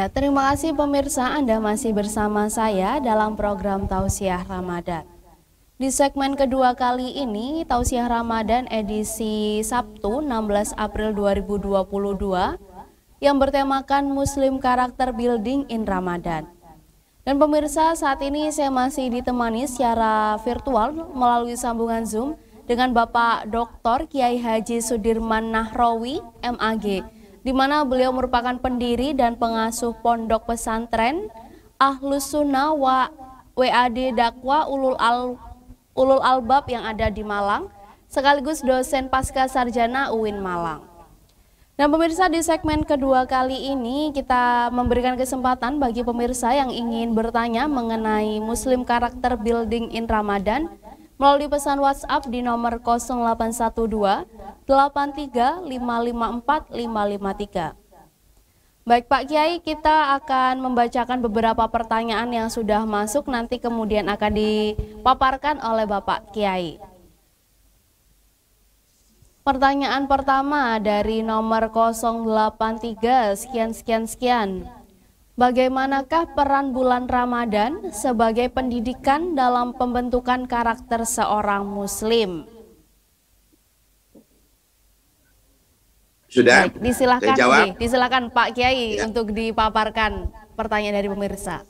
Ya, terima kasih pemirsa Anda masih bersama saya dalam program Tausiah Ramadan. Di segmen kedua kali ini, Tausiah Ramadan edisi Sabtu 16 April 2022 yang bertemakan Muslim Character Building in Ramadan. Dan pemirsa, saat ini saya masih ditemani secara virtual melalui sambungan Zoom dengan Bapak Dr. Kiai Haji Sudirman Nahrawi, MAG, di mana beliau merupakan pendiri dan pengasuh pondok pesantren Ahlus Sunnah wa WAD Dakwa Ulul Al Ulul Albab yang ada di Malang, sekaligus dosen pasca sarjana UIN Malang. Nah pemirsa di segmen kedua kali ini kita memberikan kesempatan bagi pemirsa yang ingin bertanya mengenai Muslim Character Building in Ramadan melalui pesan WhatsApp di nomor 0812 835545553. Baik Pak Kiai, kita akan membacakan beberapa pertanyaan yang sudah masuk nanti kemudian akan dipaparkan oleh Bapak Kiai. Pertanyaan pertama dari nomor 083 sekian sekian sekian. Bagaimanakah peran bulan Ramadan sebagai pendidikan dalam pembentukan karakter seorang muslim? Sudah. Baik, disilahkan, jawab. Nih, disilahkan Pak Kiai ya. untuk dipaparkan pertanyaan dari pemirsa.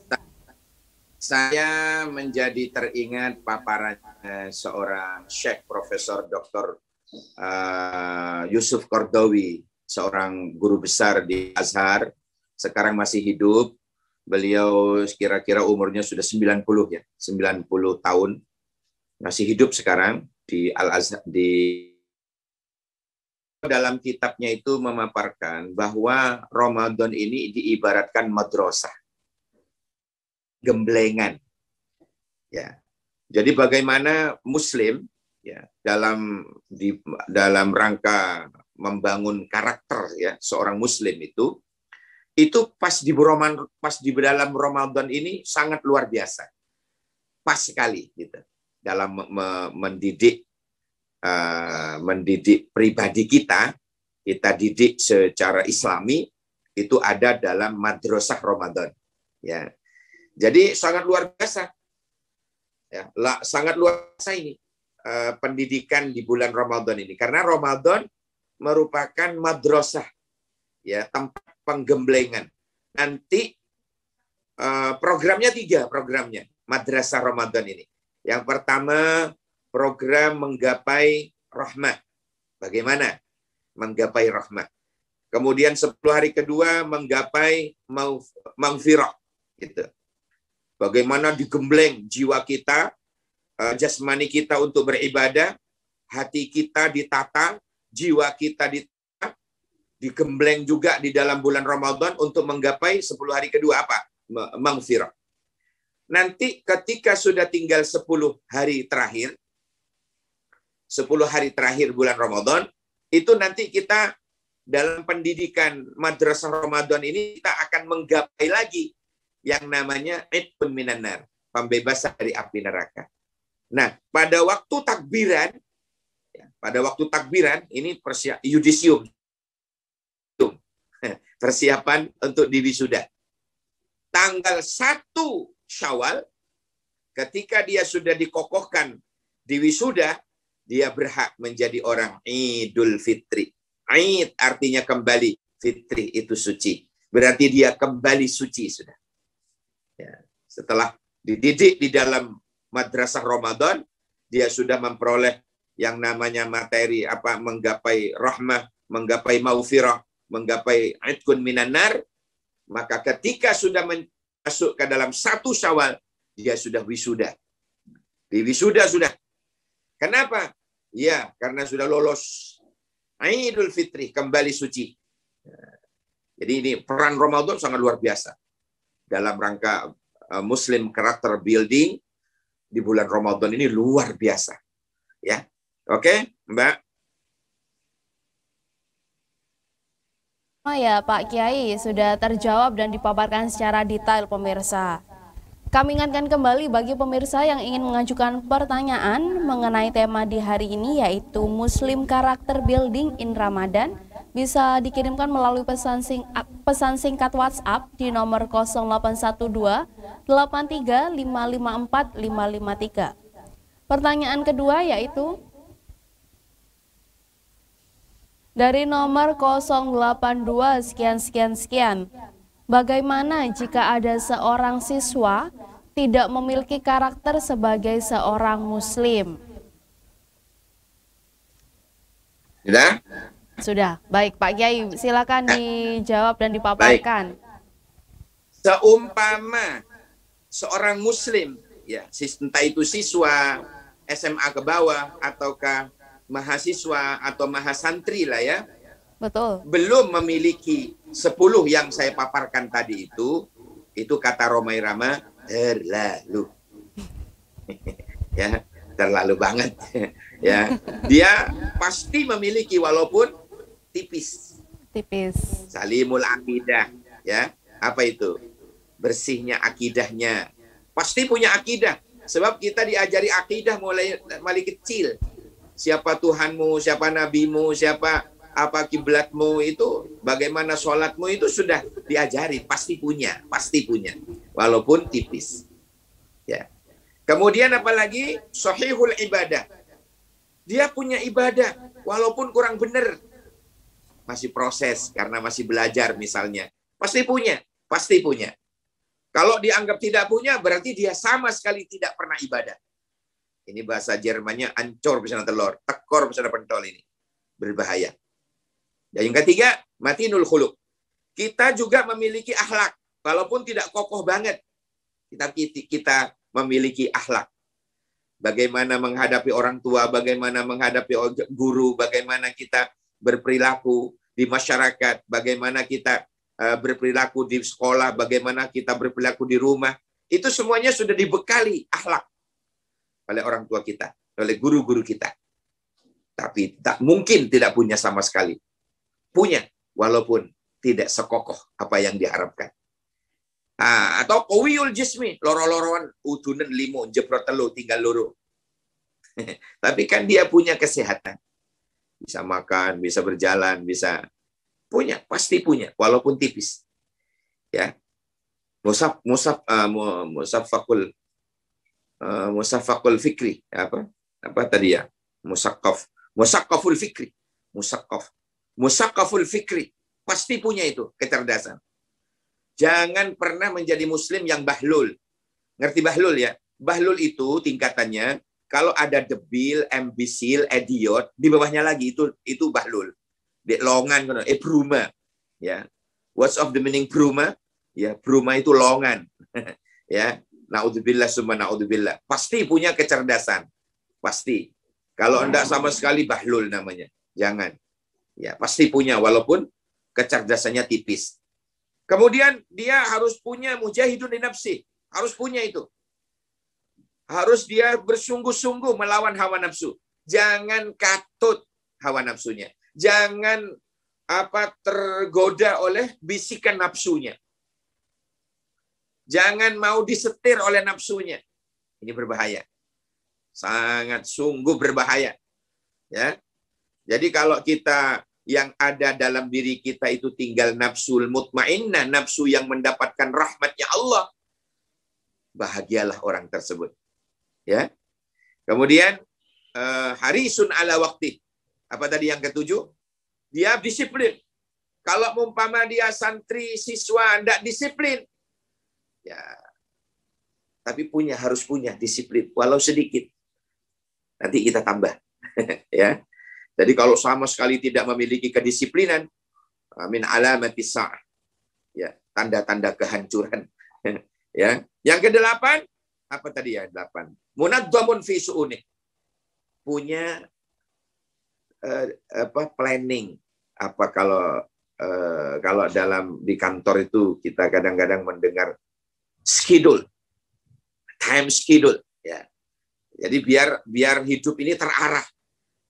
Saya menjadi teringat paparan eh, seorang Syekh Profesor Dr. Uh, eh, Yusuf Kordowi, seorang guru besar di Azhar, sekarang masih hidup. Beliau kira-kira umurnya sudah 90 ya, 90 tahun. Masih hidup sekarang di Al Azhar di dalam kitabnya itu memaparkan bahwa Ramadan ini diibaratkan madrasah. Gemblengan. Ya. Jadi bagaimana muslim ya dalam di dalam rangka membangun karakter ya seorang muslim itu itu pas di Roman pas di dalam Ramadan ini sangat luar biasa. Pas sekali gitu dalam mendidik uh, mendidik pribadi kita, kita didik secara islami, itu ada dalam madrasah Ramadan. Ya. Jadi sangat luar biasa. Ya, la, sangat luar biasa ini uh, pendidikan di bulan Ramadan ini karena Ramadan merupakan madrasah ya tempat penggemblengan. Nanti uh, programnya tiga programnya madrasah Ramadan ini. Yang pertama program menggapai rahmat. Bagaimana menggapai rahmat? Kemudian 10 hari kedua menggapai mangfirah. Gitu. Bagaimana digembleng jiwa kita, eh, jasmani kita untuk beribadah, hati kita ditata, jiwa kita ditata, digembleng juga di dalam bulan Ramadan untuk menggapai 10 hari kedua apa? Mangfirah. Nanti ketika sudah tinggal 10 hari terakhir, 10 hari terakhir bulan Ramadan, itu nanti kita dalam pendidikan madrasah Ramadan ini kita akan menggapai lagi yang namanya itbun minanar, pembebasan dari api neraka. Nah, pada waktu takbiran, ya, pada waktu takbiran ini persia yudisium, persiapan untuk diwisuda. Tanggal 1 Syawal, ketika dia sudah dikokohkan diwisuda, dia berhak menjadi orang Idul Fitri. Aid artinya kembali, fitri itu suci. Berarti dia kembali suci sudah. Ya. Setelah dididik di dalam madrasah Ramadan, dia sudah memperoleh yang namanya materi apa menggapai rahmah, menggapai maufirah, menggapai itkun minanar, maka ketika sudah masuk ke dalam satu Syawal, dia sudah wisuda. Di wisuda sudah. Kenapa? Iya, karena sudah lolos. Idul Fitri, kembali suci. Ya. Jadi ini peran Ramadan sangat luar biasa. Dalam rangka eh, Muslim Character Building di bulan Ramadan ini luar biasa. Ya, Oke, Mbak. Oh ya, Pak Kiai sudah terjawab dan dipaparkan secara detail pemirsa. Kami ingatkan kembali bagi pemirsa yang ingin mengajukan pertanyaan mengenai tema di hari ini yaitu Muslim Character Building in Ramadan bisa dikirimkan melalui pesan, sing, pesan singkat WhatsApp di nomor 0812 83 554 553. Pertanyaan kedua yaitu dari nomor 082 sekian sekian sekian Bagaimana jika ada seorang siswa tidak memiliki karakter sebagai seorang muslim? Sudah? Sudah. Baik, Pak Kiai, silakan dijawab dan dipaparkan. Seumpama seorang muslim, ya, entah itu siswa SMA ke bawah ataukah mahasiswa atau mahasantri lah ya, Betul. Belum memiliki 10 yang saya paparkan tadi itu, itu kata Romai Rama terlalu. ya, terlalu banget. ya, dia pasti memiliki walaupun tipis. Tipis. Salimul akidah, ya. Apa itu? Bersihnya akidahnya. Pasti punya akidah. Sebab kita diajari akidah mulai mulai kecil. Siapa Tuhanmu, siapa nabimu, siapa apa kiblatmu itu, bagaimana sholatmu itu sudah diajari, pasti punya, pasti punya, walaupun tipis. Ya. Kemudian apalagi sohihul ibadah. Dia punya ibadah, walaupun kurang benar, masih proses karena masih belajar misalnya, pasti punya, pasti punya. Kalau dianggap tidak punya, berarti dia sama sekali tidak pernah ibadah. Ini bahasa Jermannya ancor bisa telur, tekor bisa pentol ini. Berbahaya. Dan yang ketiga, matinul khuluk. Kita juga memiliki akhlak, walaupun tidak kokoh banget. Kita kita memiliki akhlak. Bagaimana menghadapi orang tua, bagaimana menghadapi guru, bagaimana kita berperilaku di masyarakat, bagaimana kita eh, berperilaku di sekolah, bagaimana kita berperilaku di rumah. Itu semuanya sudah dibekali akhlak oleh orang tua kita, oleh guru-guru kita. Tapi tak mungkin tidak punya sama sekali punya walaupun tidak sekokoh apa yang diharapkan. Ah, atau kowiul jismi, loro-loroan udunan limo, jebro telu, tinggal loro. Tapi kan dia punya kesehatan. Bisa makan, bisa berjalan, bisa punya, pasti punya, walaupun tipis. Ya. Musaf, musaf, uh, fakul uh, fakul fikri, apa? Apa tadi ya? Musakaf, musakaful fikri, musakaf Musakaful fikri. Pasti punya itu kecerdasan. Jangan pernah menjadi muslim yang bahlul. Ngerti bahlul ya? Bahlul itu tingkatannya kalau ada debil, ambisil, idiot, di bawahnya lagi itu itu bahlul. Di longan eh bruma. Ya. What's of the meaning bruma? Ya, bruma itu longan. ya. Naudzubillah summa naudzubillah. Pasti punya kecerdasan. Pasti. Kalau enggak sama sekali bahlul namanya. Jangan. Ya, pasti punya walaupun kecerdasannya tipis. Kemudian dia harus punya mujahidun nafsi, harus punya itu. Harus dia bersungguh-sungguh melawan hawa nafsu. Jangan katut hawa nafsunya. Jangan apa tergoda oleh bisikan nafsunya. Jangan mau disetir oleh nafsunya. Ini berbahaya. Sangat sungguh berbahaya. Ya. Jadi kalau kita yang ada dalam diri kita itu tinggal nafsul mutmainnah, nafsu yang mendapatkan rahmatnya Allah. Bahagialah orang tersebut. Ya. Kemudian eh, sun ala waktu. Apa tadi yang ketujuh? Dia disiplin. Kalau umpama dia santri, siswa, tidak disiplin. Ya. Tapi punya, harus punya disiplin. Walau sedikit. Nanti kita tambah. ya. Jadi kalau sama sekali tidak memiliki kedisiplinan, Amin alamati sa'ah. Ya, tanda-tanda kehancuran. ya. Yang kedelapan, apa tadi ya? Delapan. Munadzamun fi su'uni. Punya uh, apa planning. Apa kalau uh, kalau dalam di kantor itu kita kadang-kadang mendengar schedule. Time schedule. Ya. Jadi biar biar hidup ini terarah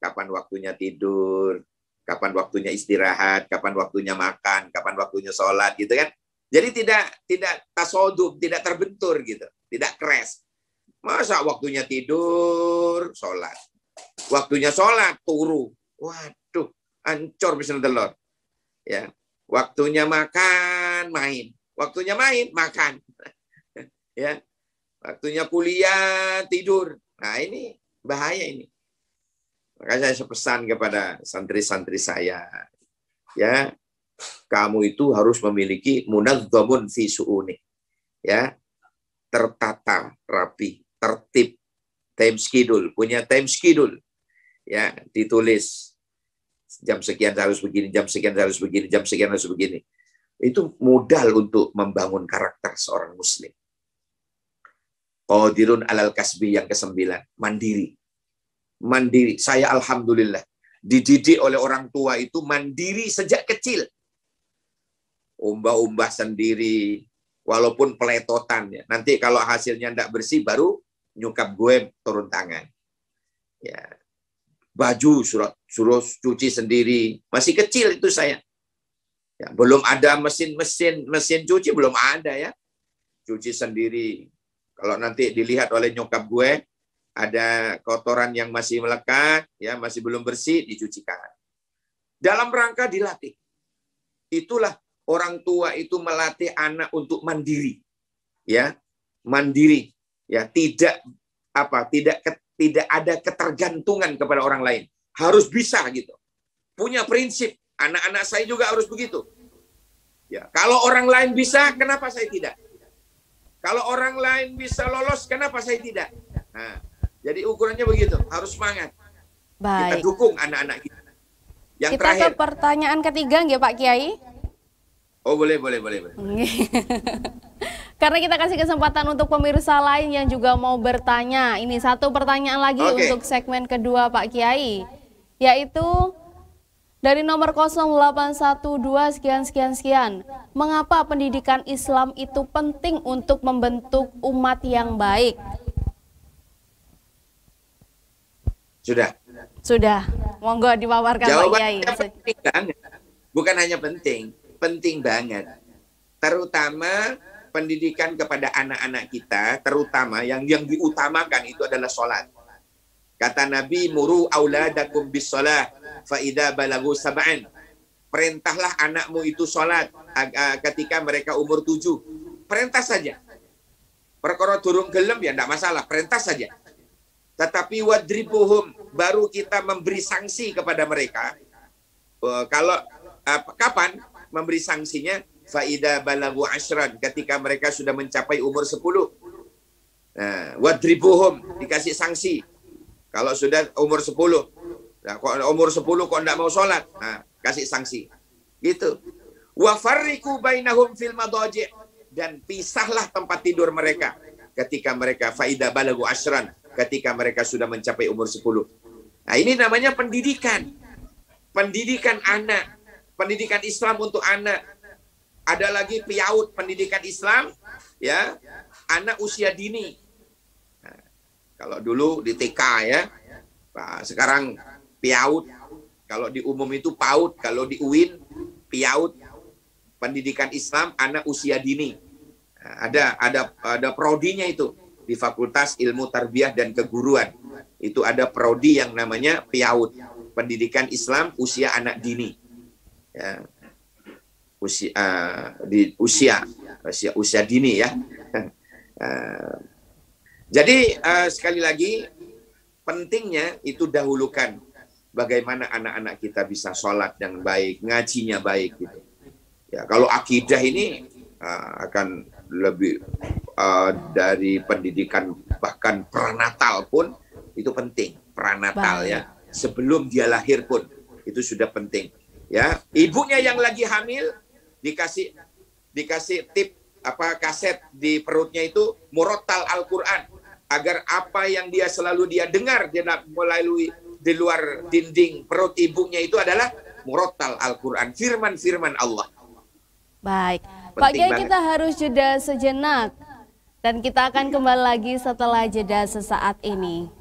kapan waktunya tidur, kapan waktunya istirahat, kapan waktunya makan, kapan waktunya sholat gitu kan. Jadi tidak tidak tasodum, tidak terbentur gitu, tidak crash. Masa waktunya tidur, sholat. Waktunya sholat, turu. Waduh, ancur misalnya telur. Ya, waktunya makan, main. Waktunya main, makan. ya, waktunya kuliah, tidur. Nah ini bahaya ini. Makanya saya pesan kepada santri-santri saya, ya kamu itu harus memiliki munazzamun fi su'uni. Ya, tertata, rapi, tertib, time schedule, punya time schedule. Ya, ditulis jam sekian harus begini, jam sekian harus begini, jam sekian harus begini. Itu modal untuk membangun karakter seorang muslim. Qadirun alal kasbi yang kesembilan, mandiri mandiri. Saya alhamdulillah dididik oleh orang tua itu mandiri sejak kecil. Umbah-umbah sendiri, walaupun peletotan ya. Nanti kalau hasilnya tidak bersih baru nyukap gue turun tangan. Ya. Baju surut, suruh cuci sendiri. Masih kecil itu saya. Ya, belum ada mesin-mesin mesin cuci belum ada ya. Cuci sendiri. Kalau nanti dilihat oleh nyokap gue, ada kotoran yang masih melekat, ya masih belum bersih, dicucikan. Dalam rangka dilatih. Itulah orang tua itu melatih anak untuk mandiri. Ya, mandiri. Ya, tidak apa? Tidak tidak ada ketergantungan kepada orang lain. Harus bisa gitu. Punya prinsip. Anak-anak saya juga harus begitu. Ya, kalau orang lain bisa, kenapa saya tidak? Kalau orang lain bisa lolos, kenapa saya tidak? Nah, jadi ukurannya begitu, harus semangat. Baik. Kita dukung anak-anak kita. Yang kita terakhir. ke pertanyaan ketiga nggih Pak Kiai. Oh boleh boleh boleh boleh. Karena kita kasih kesempatan untuk pemirsa lain yang juga mau bertanya. Ini satu pertanyaan lagi okay. untuk segmen kedua Pak Kiai, yaitu dari nomor 0812 sekian sekian sekian. Mengapa pendidikan Islam itu penting untuk membentuk umat yang baik? Sudah. Sudah. Monggo diwawarkan Pak Kiai. penting banget. Bukan hanya penting, penting banget. Terutama pendidikan kepada anak-anak kita, terutama yang yang diutamakan itu adalah sholat. Kata Nabi, muru auladakum bis sholat, faida balagu sab'an. Perintahlah anakmu itu sholat ketika mereka umur tujuh. Perintah saja. Perkara turun gelem ya tidak masalah, perintah saja. Tetapi wadribuhum baru kita memberi sanksi kepada mereka. Uh, kalau uh, kapan memberi sanksinya? Faida balagu ashran ketika mereka sudah mencapai umur 10. Nah, wadribuhum dikasih sanksi. Kalau sudah umur 10. Nah, kok umur 10 kok enggak mau sholat? Nah, kasih sanksi. Gitu. Wa farriku bainahum fil madajik dan pisahlah tempat tidur mereka ketika mereka faida balagu ashran ketika mereka sudah mencapai umur 10. Nah, ini namanya pendidikan. Pendidikan anak, pendidikan Islam untuk anak. Ada lagi piaut pendidikan Islam ya, anak usia dini. Nah, kalau dulu di TK ya. Nah, sekarang piaut. Kalau di umum itu paut, kalau di UIN piaut pendidikan Islam anak usia dini. Nah, ada ada ada prodinya itu di Fakultas Ilmu Tarbiyah dan Keguruan. Itu ada prodi yang namanya PIAUD, Pendidikan Islam Usia Anak Dini. Ya. Usia uh, di usia usia usia dini ya. uh, jadi uh, sekali lagi pentingnya itu dahulukan bagaimana anak-anak kita bisa sholat dengan baik, ngajinya baik gitu. Ya kalau akidah ini uh, akan lebih Eh, dari pendidikan bahkan pranatal pun itu penting pranatal ya sebelum dia lahir pun itu sudah penting ya ibunya yang lagi hamil dikasih dikasih tip apa kaset di perutnya itu murotal Al-Qur'an agar apa yang dia selalu dia dengar dia melalui di luar dinding perut ibunya itu adalah murotal Al-Qur'an firman-firman Allah. Baik. Penting Pak Kiai kita harus jeda sejenak. Dan kita akan kembali lagi setelah jeda sesaat ini.